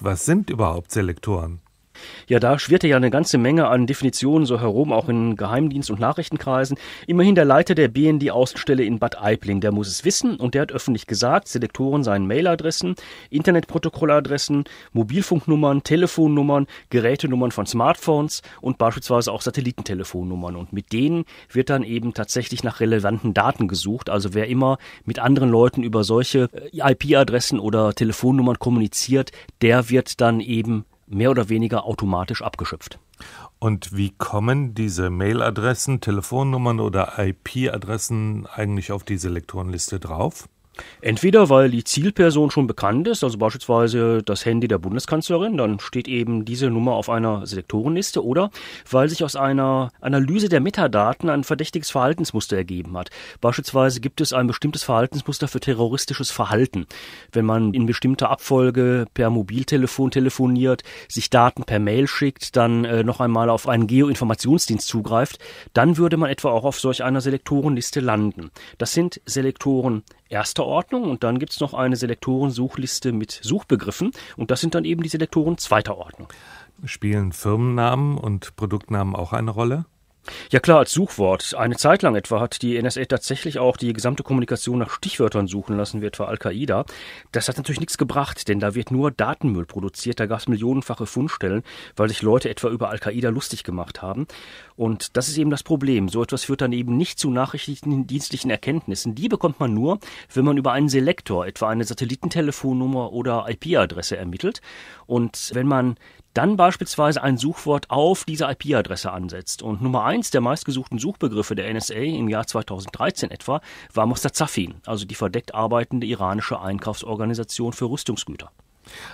Was sind überhaupt Selektoren? Ja, da schwirrte ja eine ganze Menge an Definitionen so herum, auch in Geheimdienst- und Nachrichtenkreisen. Immerhin der Leiter der BND-Außenstelle in Bad Aibling, der muss es wissen und der hat öffentlich gesagt, Selektoren seien Mailadressen, Internetprotokolladressen, Mobilfunknummern, Telefonnummern, Gerätenummern von Smartphones und beispielsweise auch Satellitentelefonnummern. Und mit denen wird dann eben tatsächlich nach relevanten Daten gesucht. Also wer immer mit anderen Leuten über solche äh, IP-Adressen oder Telefonnummern kommuniziert, der wird dann eben mehr oder weniger automatisch abgeschöpft. Und wie kommen diese Mailadressen, Telefonnummern oder IP-Adressen eigentlich auf diese Lektorenliste drauf? Entweder weil die Zielperson schon bekannt ist, also beispielsweise das Handy der Bundeskanzlerin, dann steht eben diese Nummer auf einer Selektorenliste, oder weil sich aus einer Analyse der Metadaten ein verdächtiges Verhaltensmuster ergeben hat. Beispielsweise gibt es ein bestimmtes Verhaltensmuster für terroristisches Verhalten. Wenn man in bestimmter Abfolge per Mobiltelefon telefoniert, sich Daten per Mail schickt, dann äh, noch einmal auf einen Geoinformationsdienst zugreift, dann würde man etwa auch auf solch einer Selektorenliste landen. Das sind Selektoren erster Verordnung und dann gibt es noch eine Selektoren-Suchliste mit Suchbegriffen und das sind dann eben die Selektoren zweiter Ordnung. Spielen Firmennamen und Produktnamen auch eine Rolle? Ja klar, als Suchwort. Eine Zeit lang etwa hat die NSA tatsächlich auch die gesamte Kommunikation nach Stichwörtern suchen lassen, wie etwa Al-Qaida. Das hat natürlich nichts gebracht, denn da wird nur Datenmüll produziert. Da gab es millionenfache Fundstellen, weil sich Leute etwa über Al-Qaida lustig gemacht haben. Und das ist eben das Problem. So etwas führt dann eben nicht zu nachrichtendienstlichen Erkenntnissen. Die bekommt man nur, wenn man über einen Selektor, etwa eine Satellitentelefonnummer oder IP-Adresse ermittelt. Und wenn man dann beispielsweise ein Suchwort auf diese IP-Adresse ansetzt. Und Nummer eins der meistgesuchten Suchbegriffe der NSA im Jahr 2013 etwa war Mostazafin, also die verdeckt arbeitende iranische Einkaufsorganisation für Rüstungsgüter.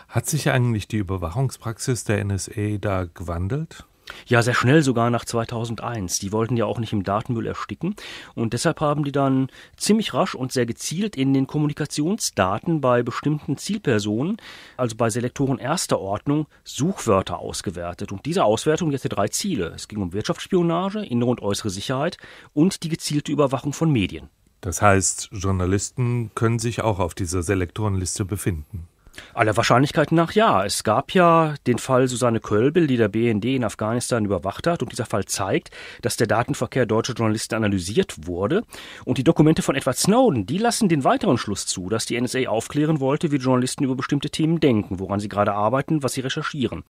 Hat sich eigentlich die Überwachungspraxis der NSA da gewandelt? Ja, sehr schnell sogar nach 2001. Die wollten ja auch nicht im Datenmüll ersticken. Und deshalb haben die dann ziemlich rasch und sehr gezielt in den Kommunikationsdaten bei bestimmten Zielpersonen, also bei Selektoren erster Ordnung, Suchwörter ausgewertet. Und diese Auswertung hatte drei Ziele. Es ging um Wirtschaftsspionage, innere und äußere Sicherheit und die gezielte Überwachung von Medien. Das heißt, Journalisten können sich auch auf dieser Selektorenliste befinden. Aller Wahrscheinlichkeit nach ja. Es gab ja den Fall Susanne Kölbel, die der BND in Afghanistan überwacht hat. Und dieser Fall zeigt, dass der Datenverkehr deutscher Journalisten analysiert wurde. Und die Dokumente von Edward Snowden, die lassen den weiteren Schluss zu, dass die NSA aufklären wollte, wie Journalisten über bestimmte Themen denken, woran sie gerade arbeiten, was sie recherchieren.